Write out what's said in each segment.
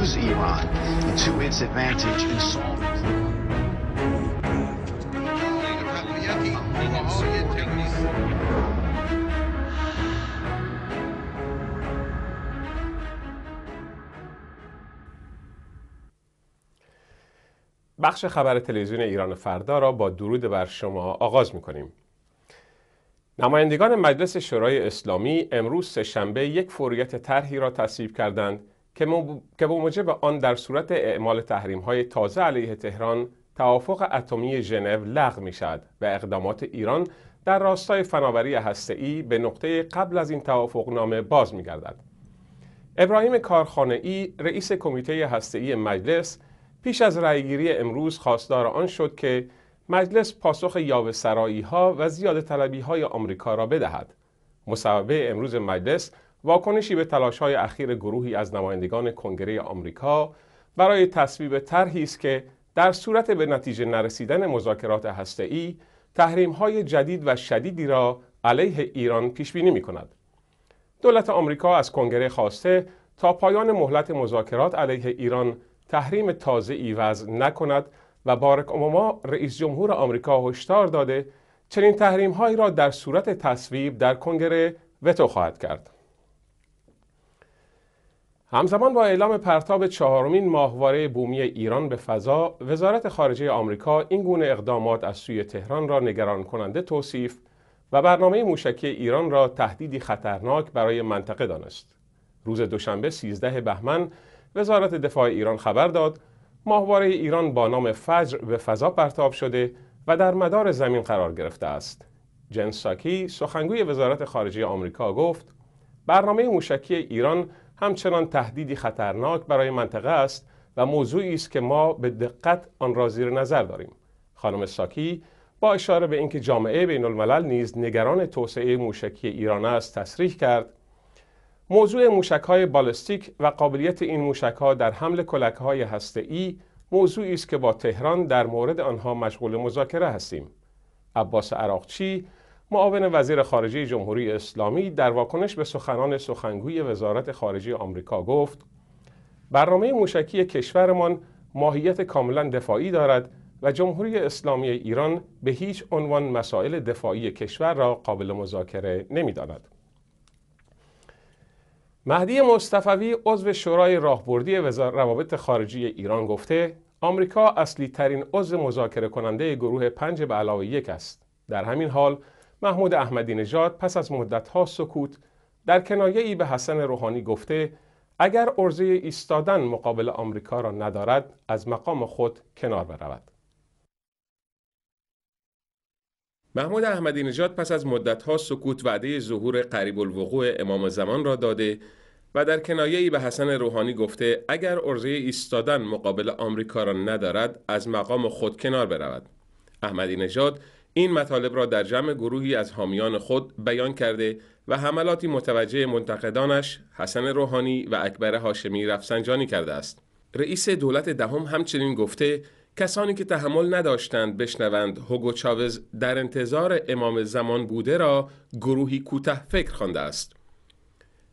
Use Iran بخش خبر تلویزیون ایران فردا را با درود بر شما آغاز می کنیم. نمایندگان مجلس شورای اسلامی امروز سهشنبه یک فوریت طرحی را تصویب کردند که به به موجب آن در صورت اعمال تحریم های تازه علیه تهران توافق اتمی ژنو لغو می شد و اقدامات ایران در راستای فناوری هسته‌ای به نقطه قبل از این نامه باز می گردد. ابراهیم کارخانه ای رئیس کمیته ای مجلس پیش از رأیگیری امروز خواستار آن شد که مجلس پاسخ یاوه سرایی ها و زیاده طلبی های آمریکا را بدهد. مصوبه امروز مجلس واکنشی به تلاش های اخیر گروهی از نمایندگان کنگره آمریکا برای تصویب طرحی است که در صورت به نتیجه نرسیدن مذاکرات هسته‌ای تحریم های جدید و شدیدی را علیه ایران پیش بینی می کند. دولت آمریکا از کنگره خواسته تا پایان مهلت مذاکرات علیه ایران تحریم تازه ای وضع نکند و بارک اوباما رئیس جمهور آمریکا هشدار داده چنین تحریم هایی را در صورت تصویب در کنگره وتو خواهد کرد. همزمان با اعلام پرتاب چهارمین ماهواره بومی ایران به فضا، وزارت خارجه آمریکا این گونه اقدامات از سوی تهران را نگران کننده توصیف و برنامه موشکی ایران را تهدیدی خطرناک برای منطقه دانست. روز دوشنبه 13 بهمن وزارت دفاع ایران خبر داد ماهواره ایران با نام فجر به فضا پرتاب شده و در مدار زمین قرار گرفته است. جن ساکی سخنگوی وزارت خارجه آمریکا گفت برنامه موشکی ایران همچنان تهدیدی خطرناک برای منطقه است و موضوعی است که ما به دقت آن را زیر نظر داریم. خانم ساکی با اشاره به اینکه جامعه بین الملل نیز نگران توسعه موشکی ایران است تصریح کرد موضوع موشک های بالستیک و قابلیت این موشک ها در حمل کلک های هسته موضوعی است که با تهران در مورد آنها مشغول مذاکره هستیم. عباس عراقچی معاون وزیر خارجه جمهوری اسلامی در واکنش به سخنان سخنگوی وزارت خارجه آمریکا گفت برنامه موشکی کشورمان ماهیت کاملا دفاعی دارد و جمهوری اسلامی ایران به هیچ عنوان مسائل دفاعی کشور را قابل مذاکره نمی‌داند. مهدی مصطفوی عضو شورای راهبردی روابط خارجی ایران گفته آمریکا اصلی ترین عضو مذاکره کننده گروه پنج به علاوه یک است در همین حال محمود احمدی نژاد پس از مدت ها سکوت در کنایه ای به حسن روحانی گفته اگر عرضه ایستادن مقابل آمریکا را ندارد از مقام خود کنار برود محمود احمدی نژاد پس از مدتها سکوت وعده ظهور قریب الوقوع امام زمان را داده و در کنایه ای به حسن روحانی گفته اگر ارزه ایستادن مقابل آمریکا را ندارد از مقام خود کنار برود احمدی نژاد این مطالب را در جمع گروهی از حامیان خود بیان کرده و حملاتی متوجه منتقدانش حسن روحانی و اکبر هاشمی رفسنجانی کرده است رئیس دولت دهم همچنین گفته کسانی که تحمل نداشتند بشنوند هوگو چاوز در انتظار امام زمان بوده را گروهی کوتاه فکر خوانده است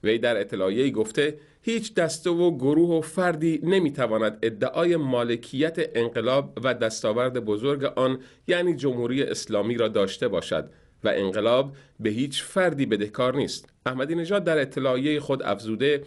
وی در اطلاعیه گفته هیچ دسته و گروه و فردی نمیتواند ادعای مالکیت انقلاب و دستاورد بزرگ آن یعنی جمهوری اسلامی را داشته باشد و انقلاب به هیچ فردی بدهکار نیست احمدی نژاد در اطلاعیه خود افزوده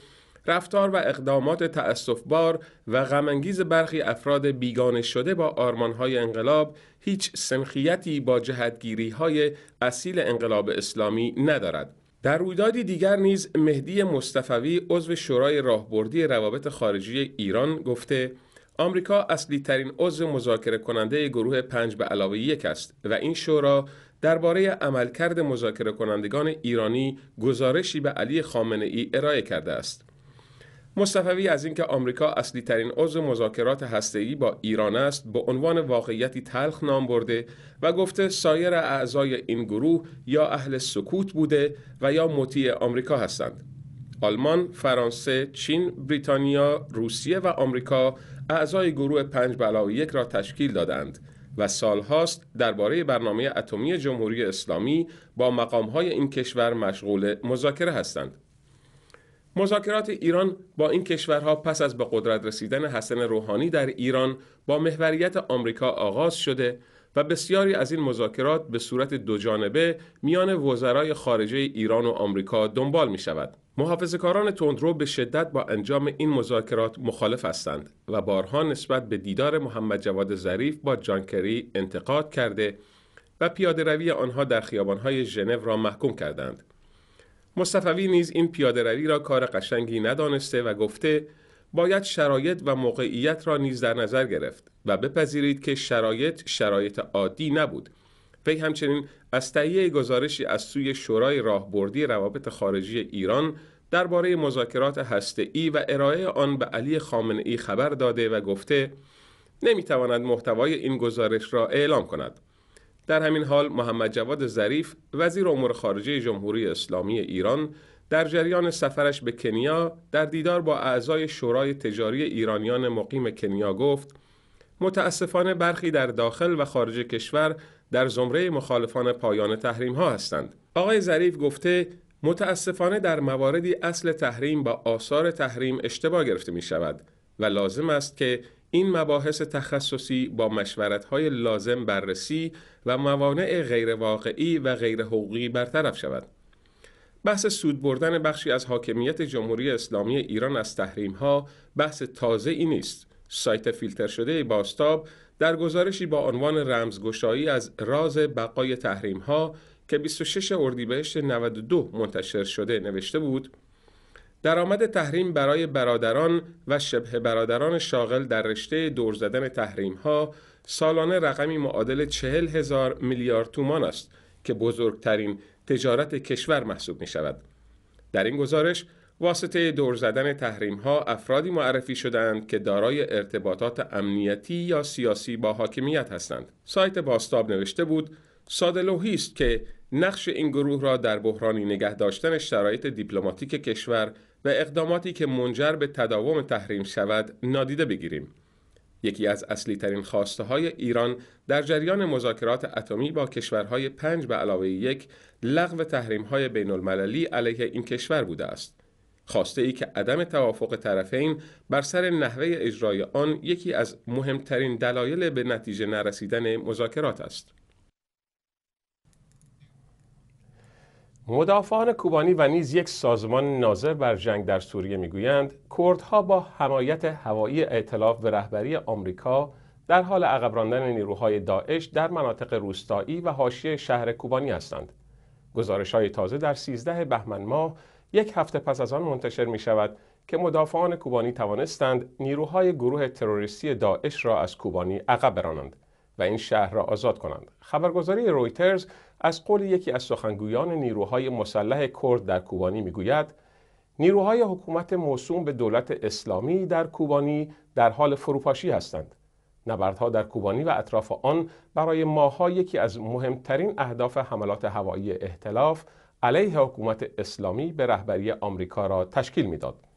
رفتار و اقدامات بار و غمانگیز برخی افراد بیگانه شده با آرمانهای انقلاب هیچ سنخیتی با جهتگیری های اصیل انقلاب اسلامی ندارد. در رویدادی دیگر نیز مهدی مصطفوی عضو شورای راهبردی روابط خارجی ایران گفته آمریکا اصلی ترین عضو مذاکره کننده گروه پنج به علاوه یک است و این شورا درباره عملکرد مذاکره کنندگان ایرانی گزارشی به علی خامنه ای ارائه کرده است. مصطفی از اینکه آمریکا اصلی ترین عضو مذاکرات هسته‌ای با ایران است به عنوان واقعیتی تلخ نام برده و گفته سایر اعضای این گروه یا اهل سکوت بوده و یا مطیع آمریکا هستند آلمان، فرانسه، چین، بریتانیا، روسیه و آمریکا اعضای گروه پنج بلاو یک را تشکیل دادند و سالهاست درباره برنامه اتمی جمهوری اسلامی با مقامهای این کشور مشغول مذاکره هستند. مذاکرات ایران با این کشورها پس از به قدرت رسیدن حسن روحانی در ایران با محوریت آمریکا آغاز شده و بسیاری از این مذاکرات به صورت دوجانبه میان وزرای خارجه ایران و آمریکا دنبال می شود. محافظهکاران تندرو به شدت با انجام این مذاکرات مخالف هستند و بارها نسبت به دیدار محمد جواد ظریف با جانکری انتقاد کرده و پیاده روی آنها در خیابانهای ژنو را محکوم کردند. مصطفی نیز این پیاده را کار قشنگی ندانسته و گفته باید شرایط و موقعیت را نیز در نظر گرفت و بپذیرید که شرایط شرایط عادی نبود وی همچنین از تهیه گزارشی از سوی شورای راهبردی روابط خارجی ایران درباره مذاکرات ای و ارائه آن به علی ای خبر داده و گفته نمیتواند محتوای این گزارش را اعلام کند در همین حال محمد جواد ظریف وزیر امور خارجه جمهوری اسلامی ایران در جریان سفرش به کنیا در دیدار با اعضای شورای تجاری ایرانیان مقیم کنیا گفت متاسفانه برخی در داخل و خارج کشور در زمره مخالفان پایان تحریم ها هستند آقای ظریف گفته متاسفانه در مواردی اصل تحریم با آثار تحریم اشتباه گرفته می شود و لازم است که این مباحث تخصصی با های لازم بررسی و موانع غیرواقعی و غیرحقوقی برطرف شود. بحث سود بردن بخشی از حاکمیت جمهوری اسلامی ایران از تحریم ها بحث تازه ای نیست. سایت فیلتر شده باستاب در گزارشی با عنوان رمزگشایی از راز بقای تحریم ها که 26 اردیبهشت 92 منتشر شده نوشته بود درآمد تحریم برای برادران و شبه برادران شاغل در رشته دور زدن تحریم ها سالانه رقمی معادل چهل هزار میلیارد تومان است که بزرگترین تجارت کشور محسوب می شود. در این گزارش واسطه دور زدن تحریم ها افرادی معرفی شدند که دارای ارتباطات امنیتی یا سیاسی با حاکمیت هستند. سایت باستاب نوشته بود سادلوهی است که نقش این گروه را در بحرانی نگه داشتن شرایط دیپلماتیک کشور و اقداماتی که منجر به تداوم تحریم شود نادیده بگیریم یکی از اصلی ترین خواسته های ایران در جریان مذاکرات اتمی با کشورهای پنج به علاوه یک لغو تحریم های بین المللی علیه این کشور بوده است. خواسته ای که عدم توافق طرفین بر سر نحوه اجرای آن یکی از مهمترین دلایل به نتیجه نرسیدن مذاکرات است. مدافعان کوبانی و نیز یک سازمان ناظر بر جنگ در سوریه میگویند کردها با حمایت هوایی ائتلاف به رهبری آمریکا در حال عقب راندن نیروهای داعش در مناطق روستایی و حاشیه شهر کوبانی هستند. گزارش های تازه در 13 بهمن ماه یک هفته پس از آن منتشر می شود که مدافعان کوبانی توانستند نیروهای گروه تروریستی داعش را از کوبانی عقب برانند و این شهر را آزاد کنند. خبرگزاری رویترز از قول یکی از سخنگویان نیروهای مسلح کرد در کوبانی میگوید نیروهای حکومت موسوم به دولت اسلامی در کوبانی در حال فروپاشی هستند نبردها در کوبانی و اطراف آن برای ماها یکی از مهمترین اهداف حملات هوایی احتلاف علیه حکومت اسلامی به رهبری آمریکا را تشکیل میداد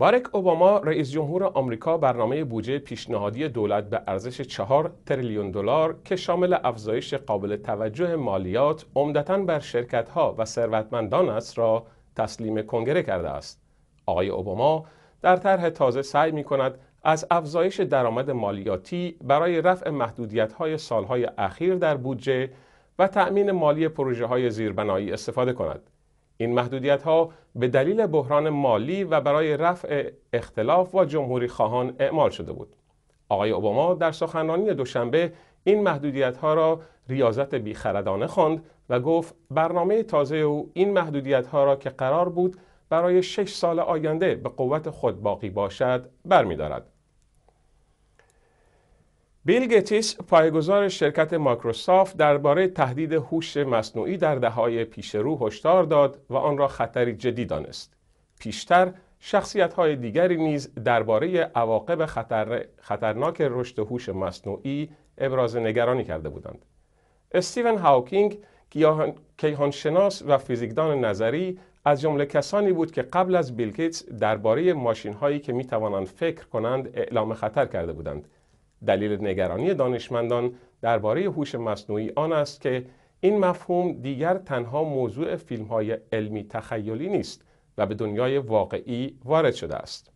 بارک اوباما رئیس جمهور آمریکا برنامه بودجه پیشنهادی دولت به ارزش 4 تریلیون دلار که شامل افزایش قابل توجه مالیات عمدتا بر شرکتها و ثروتمندان است را تسلیم کنگره کرده است. آقای اوباما در طرح تازه سعی می کند از افزایش درآمد مالیاتی برای رفع محدودیت‌های سالهای اخیر در بودجه و تأمین مالی پروژه های زیربنایی استفاده کند. این محدودیت ها به دلیل بحران مالی و برای رفع اختلاف و جمهوری خواهان اعمال شده بود. آقای اوباما در سخنرانی دوشنبه این محدودیت ها را ریاضت بیخردانه خواند و گفت برنامه تازه او این محدودیت ها را که قرار بود برای شش سال آینده به قوت خود باقی باشد برمیدارد. بیل گیتس پایگزار شرکت مایکروسافت درباره تهدید هوش مصنوعی در دههای پیش رو هشدار داد و آن را خطری جدی دانست. پیشتر های دیگری نیز درباره عواقب خطر... خطرناک رشد هوش مصنوعی ابراز نگرانی کرده بودند. استیون هاوکینگ کیهانشناس و فیزیکدان نظری از جمله کسانی بود که قبل از بیل گیتس درباره هایی که توانند فکر کنند اعلام خطر کرده بودند. دلیل نگرانی دانشمندان درباره هوش مصنوعی آن است که این مفهوم دیگر تنها موضوع فیلم های علمی تخیلی نیست و به دنیای واقعی وارد شده است.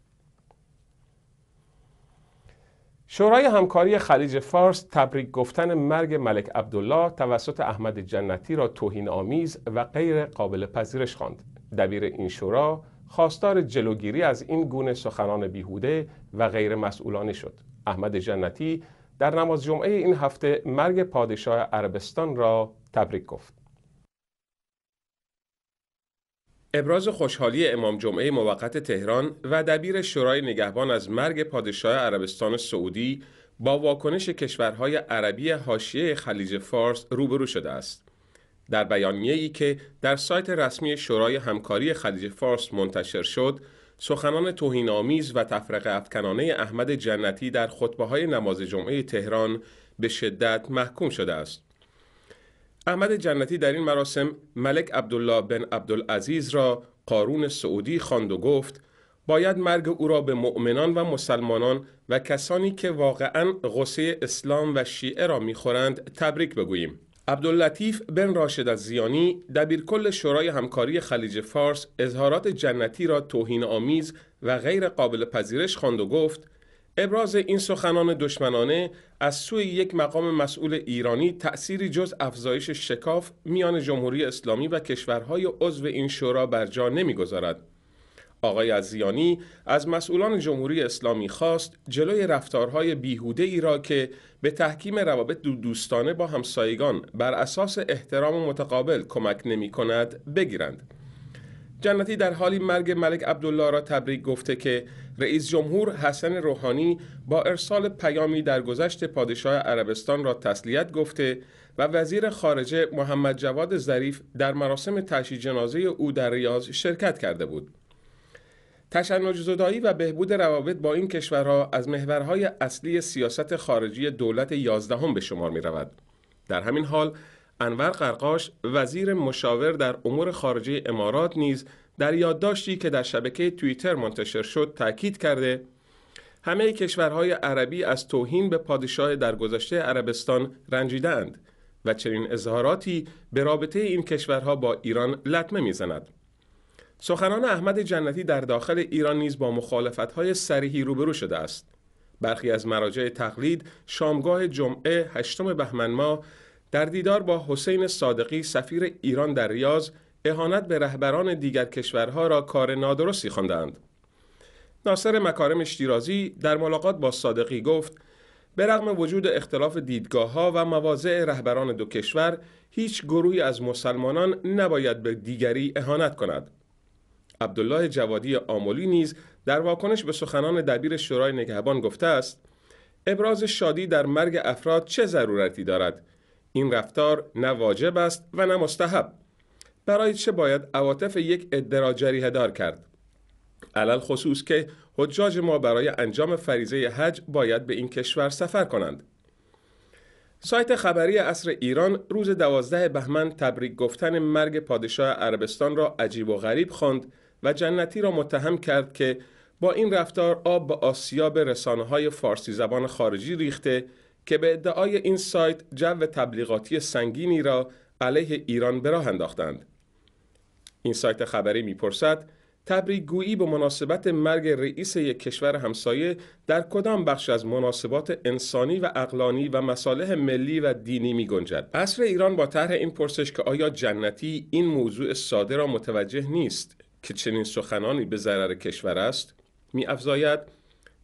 شورای همکاری خلیج فارس تبریک گفتن مرگ ملک عبدالله توسط احمد جنتی را توهین آمیز و غیر قابل پذیرش خواند. دبیر این شورا خواستار جلوگیری از این گونه سخنان بیهوده و غیر مسئولانه شد. احمد جنتی در نماز جمعه این هفته مرگ پادشاه عربستان را تبریک گفت. ابراز خوشحالی امام جمعه موقت تهران و دبیر شورای نگهبان از مرگ پادشاه عربستان سعودی با واکنش کشورهای عربی حاشیه خلیج فارس روبرو شده است. در ای که در سایت رسمی شورای همکاری خلیج فارس منتشر شد، سخنان توهینآمیز و تفرقه افکنانه احمد جنتی در خطبه های نماز جمعه تهران به شدت محکوم شده است. احمد جنتی در این مراسم ملک عبدالله بن عبدالعزیز را قارون سعودی خواند و گفت باید مرگ او را به مؤمنان و مسلمانان و کسانی که واقعا غصه اسلام و شیعه را میخورند تبریک بگوییم. عبداللطیف بن راشد از زیانی کل شورای همکاری خلیج فارس اظهارات جنتی را توهین آمیز و غیر قابل پذیرش خواند و گفت ابراز این سخنان دشمنانه از سوی یک مقام مسئول ایرانی تأثیری جز افزایش شکاف میان جمهوری اسلامی و کشورهای عضو این شورا بر جا نمیگذارد آقای عزیانی از مسئولان جمهوری اسلامی خواست جلوی رفتارهای بیهوده ای را که به تحکیم روابط دو دوستانه با همسایگان بر اساس احترام متقابل کمک نمی کند بگیرند. جنتی در حالی مرگ ملک عبدالله را تبریک گفته که رئیس جمهور حسن روحانی با ارسال پیامی در گذشت پادشاه عربستان را تسلیت گفته و وزیر خارجه محمد جواد ظریف در مراسم تشییع جنازه او در ریاض شرکت کرده بود. تشنج و بهبود روابط با این کشورها از محورهای اصلی سیاست خارجی دولت یازدهم به شمار می رود. در همین حال انور قرقاش وزیر مشاور در امور خارجه امارات نیز در یادداشتی که در شبکه توییتر منتشر شد تاکید کرده همه کشورهای عربی از توهین به پادشاه درگذشته عربستان رنجیدند و چنین اظهاراتی به رابطه این کشورها با ایران لطمه میزند سخنان احمد جنتی در داخل ایران نیز با مخالفت‌های صریحی روبرو شده است. برخی از مراجع تقلید شامگاه جمعه هشتم بهمن ماه در دیدار با حسین صادقی سفیر ایران در ریاض اهانت به رهبران دیگر کشورها را کار نادرستی خواندند. ناصر مکارم شیرازی در ملاقات با صادقی گفت به رغم وجود اختلاف دیدگاه ها و مواضع رهبران دو کشور هیچ گروهی از مسلمانان نباید به دیگری اهانت کند. عبدالله جوادی آمولی نیز در واکنش به سخنان دبیر شورای نگهبان گفته است ابراز شادی در مرگ افراد چه ضرورتی دارد این رفتار نه واجب است و نه مستحب برای چه باید عواطف یک عده را جریه کرد علل خصوص که حجاج ما برای انجام فریزه حج باید به این کشور سفر کنند سایت خبری اصر ایران روز دوازده بهمن تبریک گفتن مرگ پادشاه عربستان را عجیب و غریب خواند و جنتی را متهم کرد که با این رفتار آب به آسیاب رسانه های فارسی زبان خارجی ریخته که به ادعای این سایت جو تبلیغاتی سنگینی را علیه ایران به راه انداختند. این سایت خبری میپرسد تبریک گویی به مناسبت مرگ رئیس یک کشور همسایه در کدام بخش از مناسبات انسانی و اقلانی و مصالح ملی و دینی می گنجد؟ عصر ایران با طرح این پرسش که آیا جنتی این موضوع ساده را متوجه نیست که چنین سخنانی به ضرر کشور است می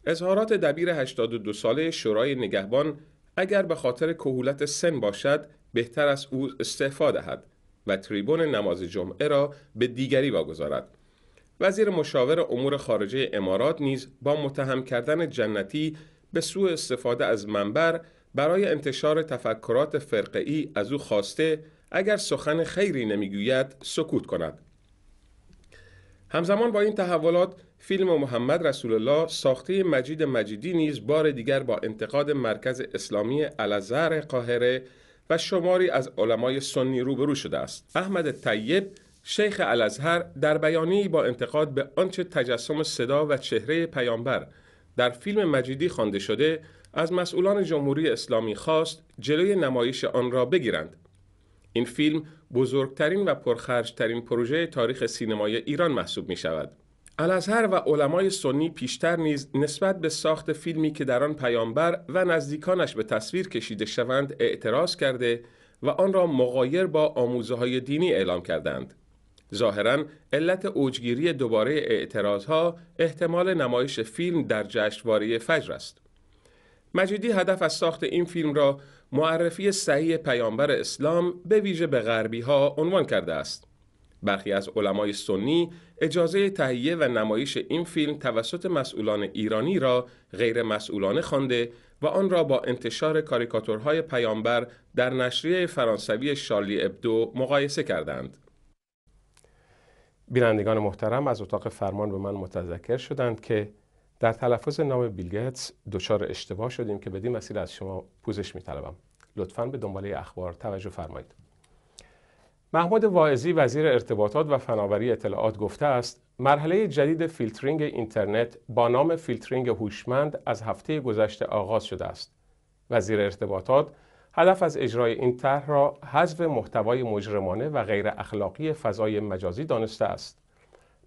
اظهارات دبیر 82 ساله شورای نگهبان اگر به خاطر کهولت سن باشد بهتر از او استعفا دهد و تریبون نماز جمعه را به دیگری واگذارد وزیر مشاور امور خارجه امارات نیز با متهم کردن جنتی به سوء استفاده از منبر برای انتشار تفکرات فرقه ای از او خواسته اگر سخن خیری نمیگوید سکوت کند همزمان با این تحولات فیلم محمد رسول الله ساخته مجید مجیدی نیز بار دیگر با انتقاد مرکز اسلامی الازهر قاهره و شماری از علمای سنی روبرو شده است احمد طیب شیخ الازهر در بیانی با انتقاد به آنچه تجسم صدا و چهره پیامبر در فیلم مجیدی خوانده شده از مسئولان جمهوری اسلامی خواست جلوی نمایش آن را بگیرند این فیلم بزرگترین و پرخرجترین پروژه تاریخ سینمای ایران محسوب می شود. الازهر و علمای سنی پیشتر نیز نسبت به ساخت فیلمی که در آن پیامبر و نزدیکانش به تصویر کشیده شوند اعتراض کرده و آن را مغایر با آموزه های دینی اعلام کردند. ظاهرا علت اوجگیری دوباره اعتراض ها احتمال نمایش فیلم در جشنواره فجر است. مجیدی هدف از ساخت این فیلم را معرفی صحیح پیامبر اسلام به ویژه به غربی ها عنوان کرده است. برخی از علمای سنی اجازه تهیه و نمایش این فیلم توسط مسئولان ایرانی را غیر مسئولانه خوانده و آن را با انتشار کاریکاتورهای پیامبر در نشریه فرانسوی شارلی ابدو مقایسه کردند. بینندگان محترم از اتاق فرمان به من متذکر شدند که در تلفظ نام بیل دچار اشتباه شدیم که بدین وسیله از شما پوزش میطلبم لطفا به دنباله اخبار توجه فرمایید محمود واعظی وزیر ارتباطات و فناوری اطلاعات گفته است مرحله جدید فیلترینگ اینترنت با نام فیلترینگ هوشمند از هفته گذشته آغاز شده است وزیر ارتباطات هدف از اجرای این طرح را حذف محتوای مجرمانه و غیر اخلاقی فضای مجازی دانسته است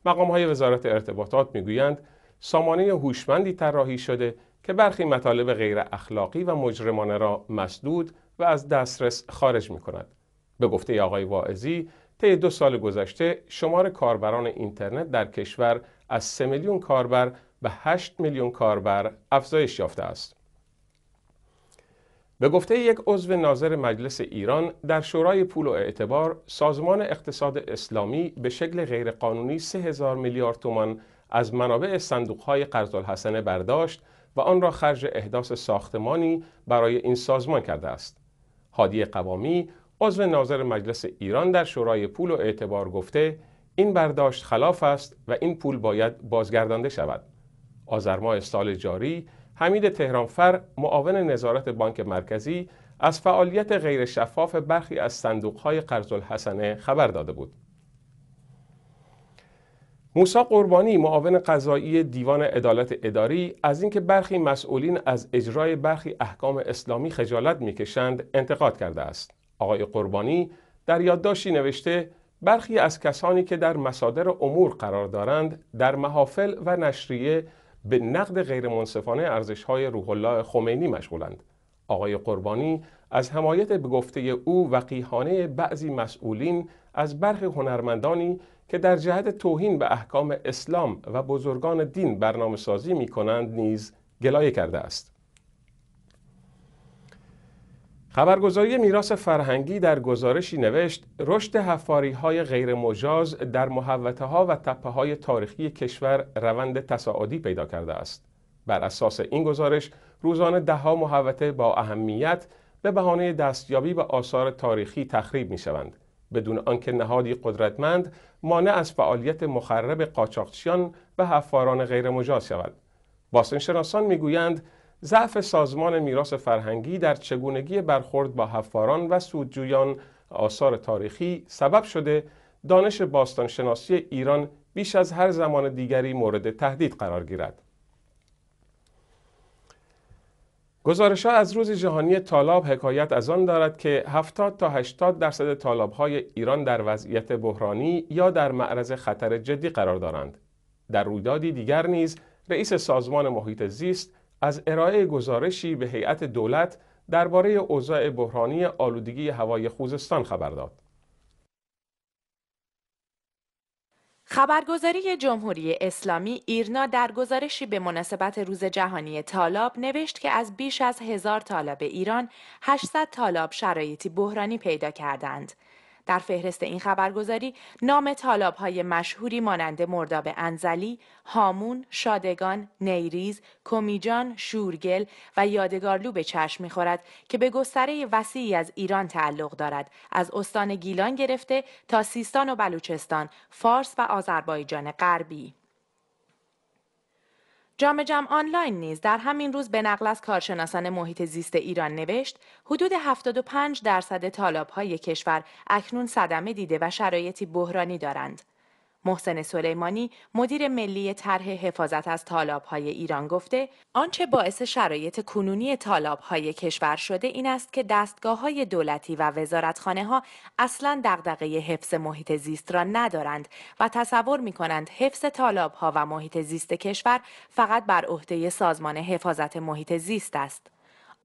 مقام های وزارت ارتباطات میگویند سامانه هوشمندی طراحی شده که برخی مطالب غیر اخلاقی و مجرمانه را مسدود و از دسترس خارج می کند. به گفته آقای واعظی طی دو سال گذشته شمار کاربران اینترنت در کشور از 3 میلیون کاربر به 8 میلیون کاربر افزایش یافته است. به گفته یک عضو ناظر مجلس ایران در شورای پول و اعتبار سازمان اقتصاد اسلامی به شکل غیرقانونی 3000 میلیارد تومان از منابع صندوقهای های برداشت و آن را خرج احداث ساختمانی برای این سازمان کرده است. هادی قوامی عضو ناظر مجلس ایران در شورای پول و اعتبار گفته این برداشت خلاف است و این پول باید بازگردانده شود. آذرماه سال جاری حمید تهرانفر معاون نظارت بانک مرکزی از فعالیت غیرشفاف برخی از صندوقهای قرض خبر داده بود. موسا قربانی معاون قضایی دیوان عدالت اداری از اینکه برخی مسئولین از اجرای برخی احکام اسلامی خجالت میکشند انتقاد کرده است آقای قربانی در یادداشتی نوشته برخی از کسانی که در مصادر امور قرار دارند در محافل و نشریه به نقد غیرمنصفانه ارزشهای روح الله خمینی مشغولند آقای قربانی از حمایت به گفته او وقیحانه بعضی مسئولین از برخی هنرمندانی که در جهت توهین به احکام اسلام و بزرگان دین برنامه سازی می کنند نیز گلایه کرده است. خبرگزاری میراس فرهنگی در گزارشی نوشت رشد حفاری های غیر در محوته ها و تپه های تاریخی کشور روند تصاعدی پیدا کرده است. بر اساس این گزارش روزانه دهها محوته با اهمیت به بهانه دستیابی به آثار تاریخی تخریب می شوند بدون آنکه نهادی قدرتمند مانع از فعالیت مخرب قاچاقچیان و حفاران غیرمجاز شود باستانشناسان میگویند ضعف سازمان میراث فرهنگی در چگونگی برخورد با حفاران و سودجویان آثار تاریخی سبب شده دانش باستانشناسی ایران بیش از هر زمان دیگری مورد تهدید قرار گیرد گزارش از روز جهانی طالاب حکایت از آن دارد که 70 تا 80 درصد طالاب های ایران در وضعیت بحرانی یا در معرض خطر جدی قرار دارند. در رویدادی دیگر نیز رئیس سازمان محیط زیست از ارائه گزارشی به هیئت دولت درباره اوضاع بحرانی آلودگی هوای خوزستان خبر داد. خبرگزاری جمهوری اسلامی ایرنا در گزارشی به مناسبت روز جهانی طالاب نوشت که از بیش از هزار طالب ایران 800 طالب شرایطی بحرانی پیدا کردند. در فهرست این خبرگزاری نام طالاب های مشهوری مانند مرداب انزلی، هامون، شادگان، نیریز، کمیجان، شورگل و یادگارلو به چشم میخورد که به گستره وسیعی از ایران تعلق دارد از استان گیلان گرفته تا سیستان و بلوچستان، فارس و آذربایجان غربی جام آنلاین نیز در همین روز به نقل از کارشناسان محیط زیست ایران نوشت حدود 75 درصد تالاب های کشور اکنون صدمه دیده و شرایطی بحرانی دارند. محسن سلیمانی مدیر ملی طرح حفاظت از های ایران گفته آنچه باعث شرایط کنونی های کشور شده این است که های دولتی و وزارتخانه ها اصلا دغدغه حفظ محیط زیست را ندارند و تصور می کنند حفظ تالاب‌ها و محیط زیست کشور فقط بر عهده سازمان حفاظت محیط زیست است.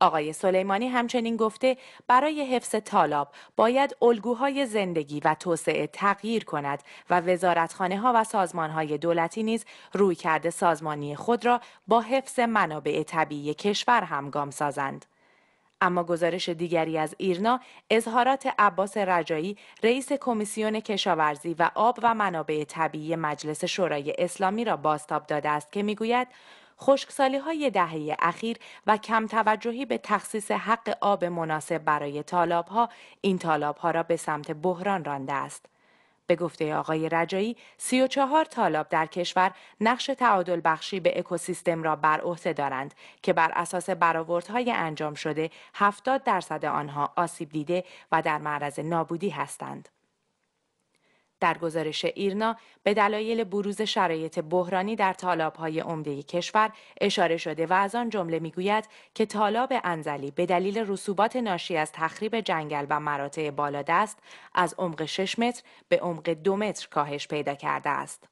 آقای سلیمانی همچنین گفته برای حفظ طالاب باید الگوهای زندگی و توسعه تغییر کند و وزارتخانه ها و سازمان های دولتی نیز روی کرده سازمانی خود را با حفظ منابع طبیعی کشور همگام سازند. اما گزارش دیگری از ایرنا اظهارات عباس رجایی رئیس کمیسیون کشاورزی و آب و منابع طبیعی مجلس شورای اسلامی را بازتاب داده است که میگوید خشکسالی های دهه اخیر و کم توجهی به تخصیص حق آب مناسب برای طالاب ها این طالاب ها را به سمت بحران رانده است. به گفته آقای رجایی 34 طالاب در کشور نقش تعادل بخشی به اکوسیستم را بر عهده دارند که بر اساس برآوردهای انجام شده 70 درصد آنها آسیب دیده و در معرض نابودی هستند. در گزارش ایرنا به دلایل بروز شرایط بحرانی در تالاب‌های عمده کشور اشاره شده و از آن جمله میگوید که تالاب انزلی به دلیل رسوبات ناشی از تخریب جنگل و مراتع بالادست از عمق 6 متر به عمق 2 متر کاهش پیدا کرده است.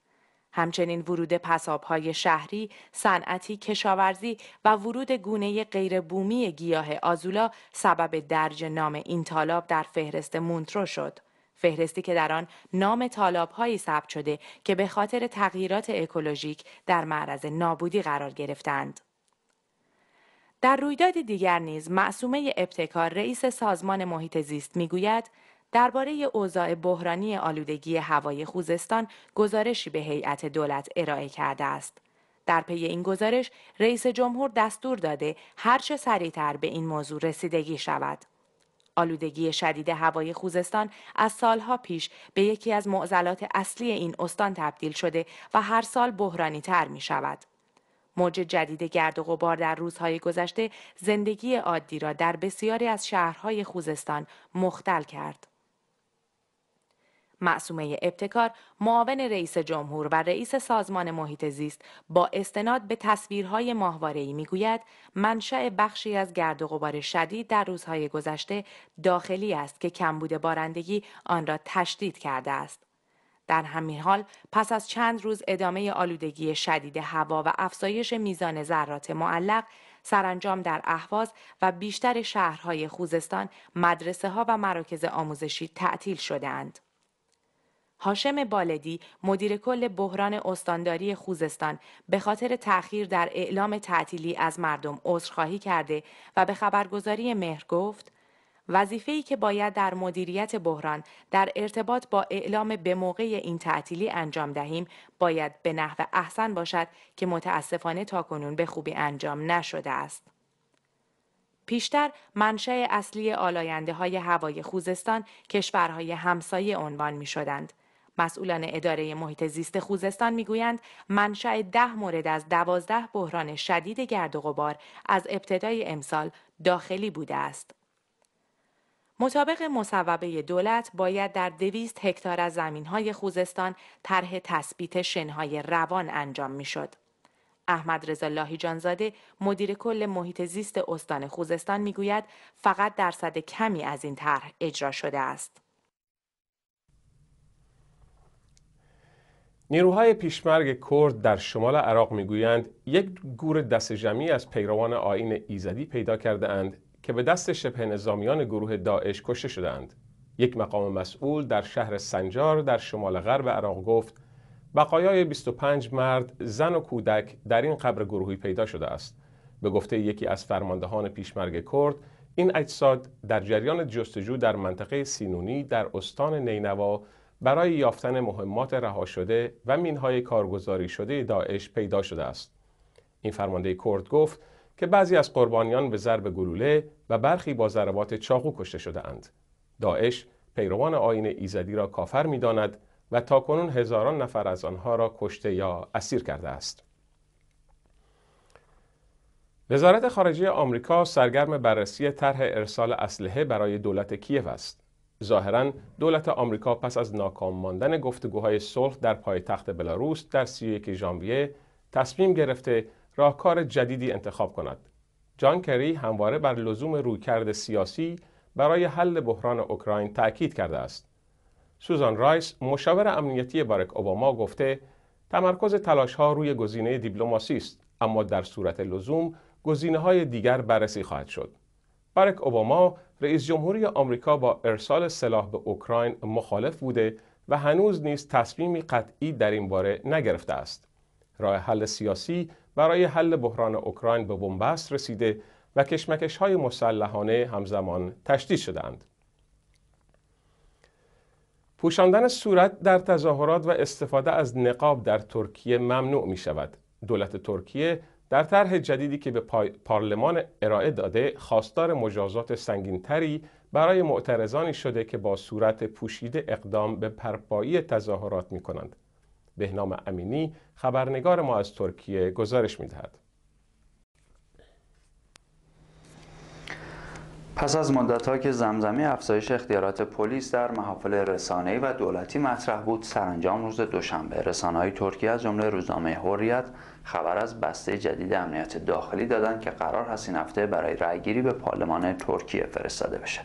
همچنین ورود پسابهای شهری، صنعتی، کشاورزی و ورود گونه غیر بومی گیاه آزولا سبب درج نام این طالاب در فهرست مونترو شد. فهرستی که در آن نام هایی ثبت شده که به خاطر تغییرات اکولوژیک در معرض نابودی قرار گرفتند. در رویداد دیگر نیز معصومه ابتکار رئیس سازمان محیط زیست میگوید درباره اوضاع بحرانی آلودگی هوای خوزستان گزارشی به هیئت دولت ارائه کرده است. در پی این گزارش رئیس جمهور دستور داده هرچه سریعتر به این موضوع رسیدگی شود. آلودگی شدید هوای خوزستان از سالها پیش به یکی از معضلات اصلی این استان تبدیل شده و هر سال بحرانی تر می شود. موج جدید گرد و غبار در روزهای گذشته زندگی عادی را در بسیاری از شهرهای خوزستان مختل کرد. معصومه ابتکار معاون رئیس جمهور و رئیس سازمان محیط زیست با استناد به تصویرهای ماهواره‌ای میگوید منشأ بخشی از گرد و غبار شدید در روزهای گذشته داخلی است که کمبود بارندگی آن را تشدید کرده است در همین حال پس از چند روز ادامه آلودگی شدید هوا و افزایش میزان ذرات معلق سرانجام در اهواز و بیشتر شهرهای خوزستان مدرسه ها و مراکز آموزشی تعطیل شدهاند. هاشم بالدی مدیر کل بحران استانداری خوزستان به خاطر تأخیر در اعلام تعطیلی از مردم عذرخواهی کرده و به خبرگزاری مهر گفت وظیفه‌ای که باید در مدیریت بحران در ارتباط با اعلام به موقع این تعطیلی انجام دهیم باید به نحو احسن باشد که متاسفانه تاکنون به خوبی انجام نشده است. پیشتر منشأ اصلی آلاینده های هوای خوزستان کشورهای همسایه عنوان می مسئولان اداره محیط زیست خوزستان میگویند منشأ ده مورد از دوازده بحران شدید گرد و غبار از ابتدای امسال داخلی بوده است. مطابق مصوبه دولت باید در دویست هکتار از زمینهای خوزستان طرح تثبیت شنهای روان انجام میشد. احمد رضا جانزاده مدیر کل محیط زیست استان خوزستان میگوید فقط درصد کمی از این طرح اجرا شده است. نیروهای پیشمرگ کرد در شمال عراق میگویند یک گور دست جمعی از پیروان آین ایزدی پیدا کرده اند که به دست شبه نظامیان گروه داعش کشته شدهاند. یک مقام مسئول در شهر سنجار در شمال غرب عراق گفت بقایای 25 مرد، زن و کودک در این قبر گروهی پیدا شده است. به گفته یکی از فرماندهان پیشمرگ کرد، این اجساد در جریان جستجو در منطقه سینونی در استان نینوا برای یافتن مهمات رها شده و مینهای کارگزاری شده داعش پیدا شده است. این فرمانده کرد گفت که بعضی از قربانیان به ضرب گلوله و برخی با ضربات چاقو کشته شده اند. داعش پیروان آین ایزدی را کافر می داند و کنون هزاران نفر از آنها را کشته یا اسیر کرده است. وزارت خارجه آمریکا سرگرم بررسی طرح ارسال اسلحه برای دولت کیف است. ظاهرا دولت آمریکا پس از ناکام ماندن گفتگوهای صلح در پایتخت بلاروس در 31 ژانویه تصمیم گرفته راهکار جدیدی انتخاب کند. جان کری همواره بر لزوم رویکرد سیاسی برای حل بحران اوکراین تاکید کرده است. سوزان رایس مشاور امنیتی بارک اوباما گفته تمرکز تلاش ها روی گزینه دیپلماسی است اما در صورت لزوم گزینه های دیگر بررسی خواهد شد. بارک اوباما رئیس جمهوری آمریکا با ارسال سلاح به اوکراین مخالف بوده و هنوز نیز تصمیمی قطعی در این باره نگرفته است. راه حل سیاسی برای حل بحران اوکراین به بنبست رسیده و کشمکش های مسلحانه همزمان تشدید شدند. پوشاندن صورت در تظاهرات و استفاده از نقاب در ترکیه ممنوع می شود. دولت ترکیه در طرح جدیدی که به پارلمان ارائه داده خواستار مجازات سنگینتری برای معترضانی شده که با صورت پوشیده اقدام به پرپایی تظاهرات می کنند. بهنام امینی خبرنگار ما از ترکیه گزارش می دهد. پس از مدتها که زمزمه افزایش اختیارات پلیس در محافل رسانه‌ای و دولتی مطرح بود سرانجام روز دوشنبه رسانه‌های ترکیه از جمله روزنامه حریت خبر از بسته جدید امنیت داخلی دادند که قرار هست این هفته برای رأیگیری به پارلمان ترکیه فرستاده بشه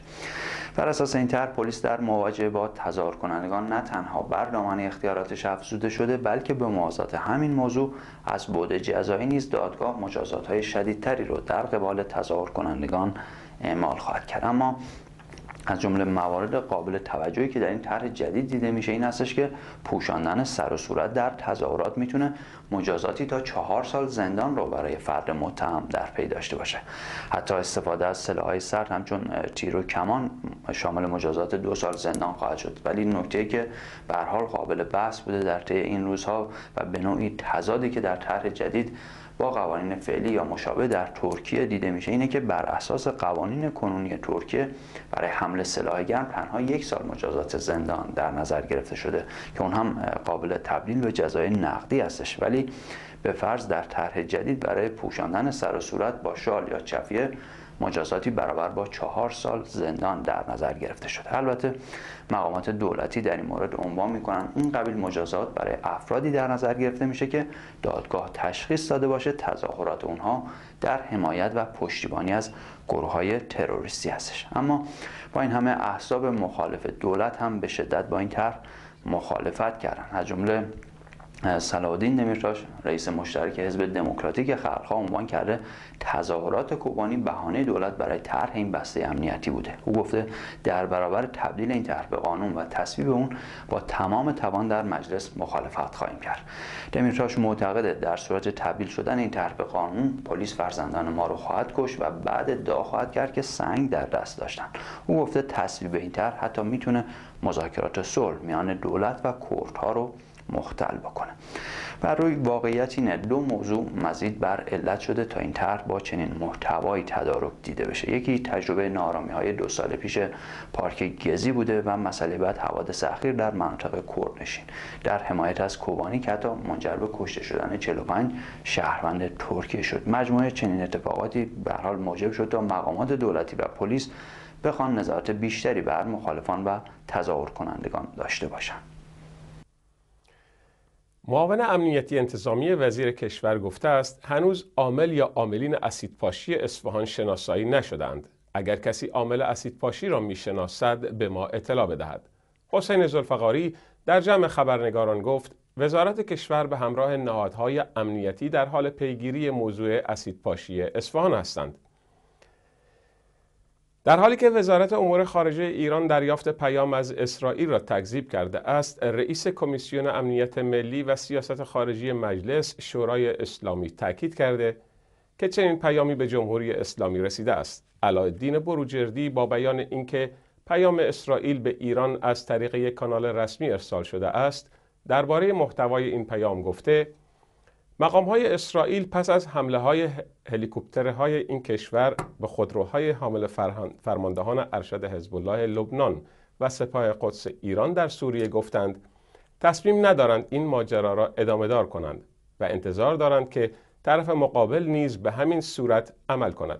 بر اساس این طرح پلیس در مواجهه با تظاهر کنندگان نه تنها بر اختیاراتش افزوده شده بلکه به موازات همین موضوع از بعد جزایی نیز دادگاه مجازات های شدیدتری رو در قبال تظاهر کنندگان اعمال خواهد کرد اما از جمله موارد قابل توجهی که در این طرح جدید دیده میشه این هستش که پوشاندن سر و صورت در تظاهرات میتونه مجازاتی تا چهار سال زندان رو برای فرد متهم در پی داشته باشه حتی استفاده از های سرد همچون تیر و کمان شامل مجازات دو سال زندان خواهد شد ولی نکته که به حال قابل بحث بوده در طی این روزها و به نوعی تضادی که در طرح جدید با قوانین فعلی یا مشابه در ترکیه دیده میشه اینه که بر اساس قوانین کنونی ترکیه برای حمل سلاح گرم تنها یک سال مجازات زندان در نظر گرفته شده که اون هم قابل تبدیل به جزای نقدی هستش ولی به فرض در طرح جدید برای پوشاندن سر و صورت با شال یا چفیه مجازاتی برابر با چهار سال زندان در نظر گرفته شده البته مقامات دولتی در این مورد عنوان میکنن این قبیل مجازات برای افرادی در نظر گرفته میشه که دادگاه تشخیص داده باشه تظاهرات اونها در حمایت و پشتیبانی از گروه های تروریستی هستش اما با این همه احزاب مخالف دولت هم به شدت با این طرح مخالفت کردن از جمله سلاودین دمیرتاش رئیس مشترک حزب دموکراتیک خلقها عنوان کرده تظاهرات کوبانی بهانه دولت برای طرح این بسته امنیتی بوده او گفته در برابر تبدیل این طرح به قانون و تصویب اون با تمام توان در مجلس مخالفت خواهیم کرد دمیرتاش معتقده در صورت تبدیل شدن این طرح به قانون پلیس فرزندان ما رو خواهد کش و بعد ادعا خواهد کرد که سنگ در دست داشتن او گفته تصویب این طرح حتی میتونه مذاکرات صلح میان دولت و کردها رو مختل بکنه و روی واقعیت اینه دو موضوع مزید بر علت شده تا این طرح با چنین محتوایی تدارک دیده بشه یکی تجربه نارامی های دو سال پیش پارک گزی بوده و مسئله بعد حوادث اخیر در منطقه کردنشین در حمایت از کوبانی که حتی منجر به کشته شدن 45 شهروند ترکیه شد مجموعه چنین اتفاقاتی به حال موجب شد تا مقامات دولتی و پلیس بخوان نظارت بیشتری بر مخالفان و تظاهر کنندگان داشته باشند معاون امنیتی انتظامی وزیر کشور گفته است هنوز عامل یا عاملین اسیدپاشی اصفهان شناسایی نشدند اگر کسی عامل اسیدپاشی را میشناسد به ما اطلاع بدهد حسین زلفقاری در جمع خبرنگاران گفت وزارت کشور به همراه نهادهای امنیتی در حال پیگیری موضوع اسیدپاشی اصفهان هستند در حالی که وزارت امور خارجه ایران دریافت پیام از اسرائیل را تکذیب کرده است، رئیس کمیسیون امنیت ملی و سیاست خارجی مجلس شورای اسلامی تاکید کرده که چنین پیامی به جمهوری اسلامی رسیده است. علایالدین بروجردی با بیان اینکه پیام اسرائیل به ایران از طریق یک کانال رسمی ارسال شده است، درباره محتوای این پیام گفته مقام های اسرائیل پس از حمله های های این کشور به خودروهای حامل فرماندهان ارشد حزب الله لبنان و سپاه قدس ایران در سوریه گفتند تصمیم ندارند این ماجرا را ادامه دار کنند و انتظار دارند که طرف مقابل نیز به همین صورت عمل کند.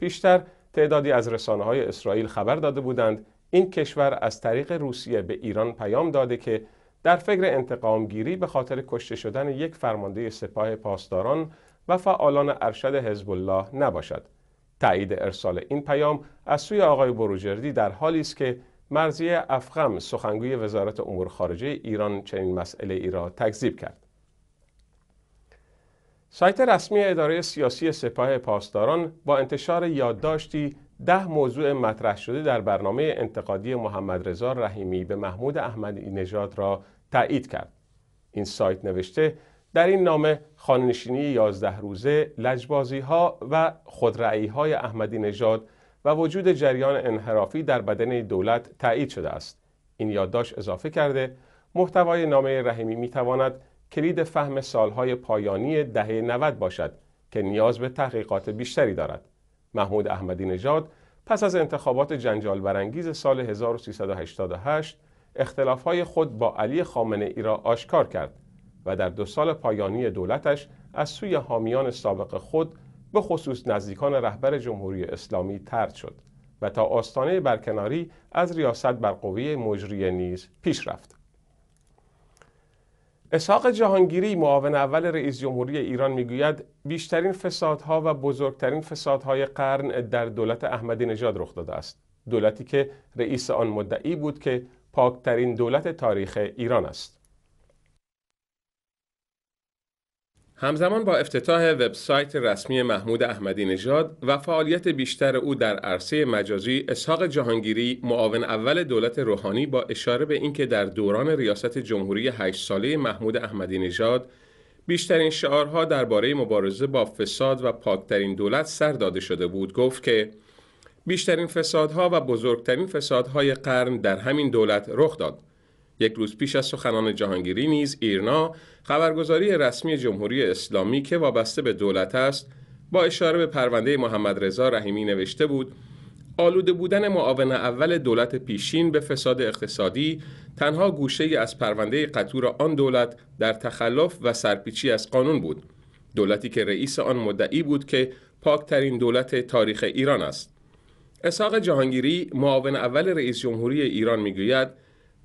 پیشتر تعدادی از رسانه های اسرائیل خبر داده بودند این کشور از طریق روسیه به ایران پیام داده که در فکر انتقامگیری به خاطر کشته شدن یک فرمانده سپاه پاسداران و فعالان ارشد حزب الله نباشد تایید ارسال این پیام از سوی آقای بروجردی در حالی است که مرزیه افخم سخنگوی وزارت امور خارجه ایران چنین مسئله ای را تکذیب کرد سایت رسمی اداره سیاسی سپاه پاسداران با انتشار یادداشتی ده موضوع مطرح شده در برنامه انتقادی محمد رضا رحیمی به محمود احمدی نژاد را تایید کرد این سایت نوشته در این نامه خاننشینی یازده روزه لجبازی ها و خودرعی های احمدی نژاد و وجود جریان انحرافی در بدن دولت تایید شده است این یادداشت اضافه کرده محتوای نامه رحیمی می تواند کلید فهم سالهای پایانی دهه 90 باشد که نیاز به تحقیقات بیشتری دارد محمود احمدی نژاد پس از انتخابات جنجال برانگیز سال 1388 اختلافهای خود با علی خامنه ای را آشکار کرد و در دو سال پایانی دولتش از سوی حامیان سابق خود به خصوص نزدیکان رهبر جمهوری اسلامی ترد شد و تا آستانه برکناری از ریاست بر قوه مجریه نیز پیش رفت. اسحاق جهانگیری معاون اول رئیس جمهوری ایران میگوید بیشترین فسادها و بزرگترین فسادهای قرن در دولت احمدی نژاد رخ داده است دولتی که رئیس آن مدعی بود که پاکترین دولت تاریخ ایران است همزمان با افتتاح وبسایت رسمی محمود احمدی نژاد و فعالیت بیشتر او در عرصه مجازی اسحاق جهانگیری معاون اول دولت روحانی با اشاره به اینکه در دوران ریاست جمهوری 8 ساله محمود احمدی نژاد بیشترین شعارها درباره مبارزه با فساد و پاکترین دولت سر داده شده بود گفت که بیشترین فسادها و بزرگترین فسادهای قرن در همین دولت رخ داد یک روز پیش از سخنان جهانگیری نیز ایرنا خبرگزاری رسمی جمهوری اسلامی که وابسته به دولت است با اشاره به پرونده محمد رضا رحیمی نوشته بود آلوده بودن معاون اول دولت پیشین به فساد اقتصادی تنها گوشه ای از پرونده قطور آن دولت در تخلف و سرپیچی از قانون بود دولتی که رئیس آن مدعی بود که پاکترین دولت تاریخ ایران است اساق جهانگیری معاون اول رئیس جمهوری ایران میگوید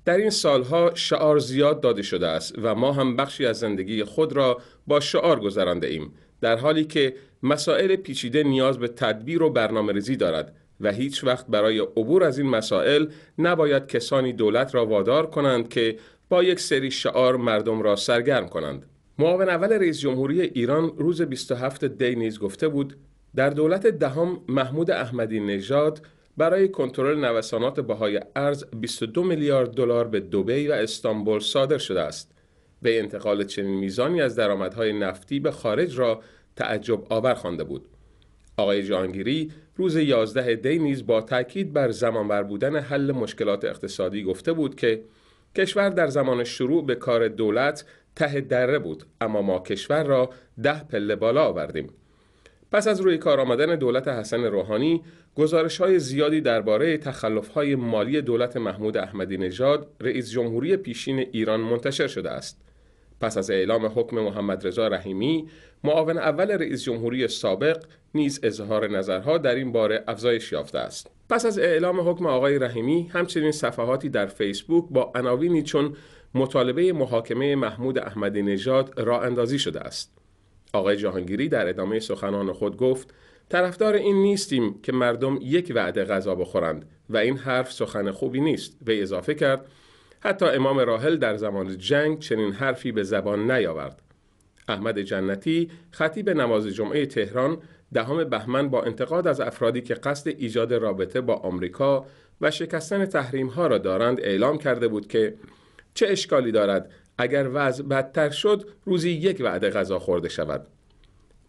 در این سالها شعار زیاد داده شده است و ما هم بخشی از زندگی خود را با شعار گذرانده ایم در حالی که مسائل پیچیده نیاز به تدبیر و برنامه ریزی دارد و هیچ وقت برای عبور از این مسائل نباید کسانی دولت را وادار کنند که با یک سری شعار مردم را سرگرم کنند. معاون اول رئیس جمهوری ایران روز 27 دی نیز گفته بود در دولت دهم محمود احمدی نژاد برای کنترل نوسانات بهای ارز 22 میلیارد دلار به دبی و استانبول صادر شده است. به انتقال چنین میزانی از درآمدهای نفتی به خارج را تعجب آور خوانده بود. آقای جهانگیری روز 11 دی نیز با تاکید بر بر بودن حل مشکلات اقتصادی گفته بود که کشور در زمان شروع به کار دولت ته دره بود اما ما کشور را ده پله بالا آوردیم. پس از روی کار آمدن دولت حسن روحانی گزارش های زیادی درباره تخلف های مالی دولت محمود احمدی نژاد رئیس جمهوری پیشین ایران منتشر شده است پس از اعلام حکم محمد رضا رحیمی معاون اول رئیس جمهوری سابق نیز اظهار نظرها در این باره افزایش یافته است پس از اعلام حکم آقای رحیمی همچنین صفحاتی در فیسبوک با عناوینی چون مطالبه محاکمه محمود احمدی نژاد را اندازی شده است آقای جهانگیری در ادامه سخنان خود گفت طرفدار این نیستیم که مردم یک وعده غذا بخورند و این حرف سخن خوبی نیست وی اضافه کرد حتی امام راحل در زمان جنگ چنین حرفی به زبان نیاورد احمد جنتی خطیب نماز جمعه تهران دهم بهمن با انتقاد از افرادی که قصد ایجاد رابطه با آمریکا و شکستن تحریم ها را دارند اعلام کرده بود که چه اشکالی دارد اگر وضع بدتر شد روزی یک وعده غذا خورده شود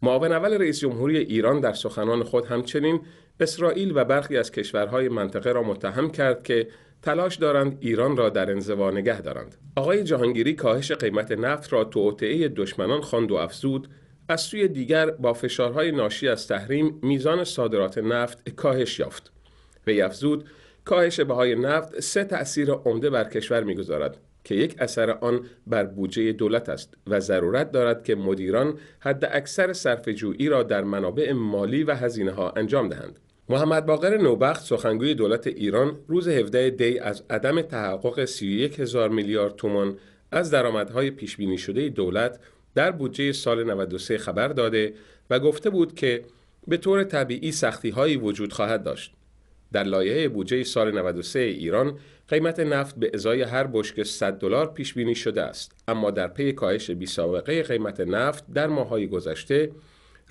معاون اول رئیس جمهوری ایران در سخنان خود همچنین اسرائیل و برخی از کشورهای منطقه را متهم کرد که تلاش دارند ایران را در انزوا نگه دارند. آقای جهانگیری کاهش قیمت نفت را توطعه دشمنان خواند و افزود از سوی دیگر با فشارهای ناشی از تحریم میزان صادرات نفت کاهش یافت. وی افزود کاهش بهای نفت سه تأثیر عمده بر کشور میگذارد که یک اثر آن بر بودجه دولت است و ضرورت دارد که مدیران حد اکثر جویی را در منابع مالی و هزینه ها انجام دهند. محمد باقر نوبخت سخنگوی دولت ایران روز 17 دی از عدم تحقق 31 هزار میلیارد تومان از درآمدهای پیش بینی شده دولت در بودجه سال 93 خبر داده و گفته بود که به طور طبیعی سختی هایی وجود خواهد داشت. در لایحه بودجه سال 93 ایران قیمت نفت به ازای هر بشک 100 دلار پیش بینی شده است اما در پی کاهش بی سابقه قیمت نفت در ماهای گذشته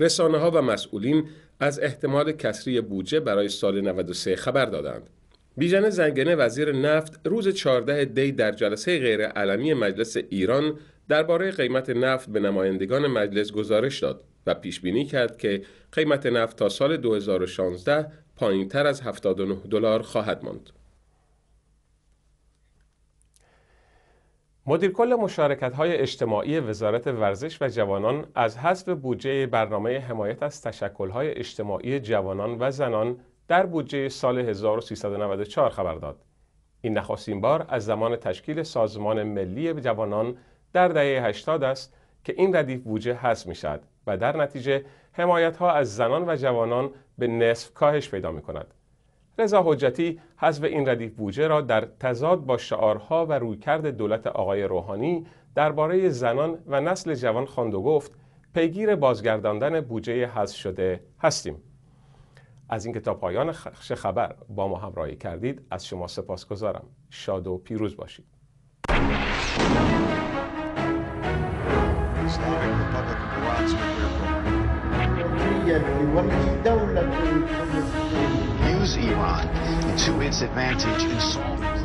رسانه ها و مسئولین از احتمال کسری بودجه برای سال 93 خبر دادند بیژن زنگنه وزیر نفت روز 14 دی در جلسه غیرعلنی مجلس ایران درباره قیمت نفت به نمایندگان مجلس گزارش داد و پیش بینی کرد که قیمت نفت تا سال 2016 پایین تر از 79 دلار خواهد ماند. مدیرکل مشارکت های اجتماعی وزارت ورزش و جوانان از حذف بودجه برنامه حمایت از تشکل های اجتماعی جوانان و زنان در بودجه سال 1394 خبر داد. این نخستین بار از زمان تشکیل سازمان ملی جوانان در دهه 80 است که این ردیف بودجه حذف می و در نتیجه حمایت ها از زنان و جوانان به نصف کاهش پیدا می کند. رضا حجتی حذف این ردیف بودجه را در تضاد با شعارها و رویکرد دولت آقای روحانی درباره زنان و نسل جوان خواند و گفت پیگیر بازگرداندن بودجه حذف شده هستیم از اینکه تا پایان خش خبر با ما همراهی کردید از شما سپاسگزارم شاد و پیروز باشید Use Iran to its advantage in solving.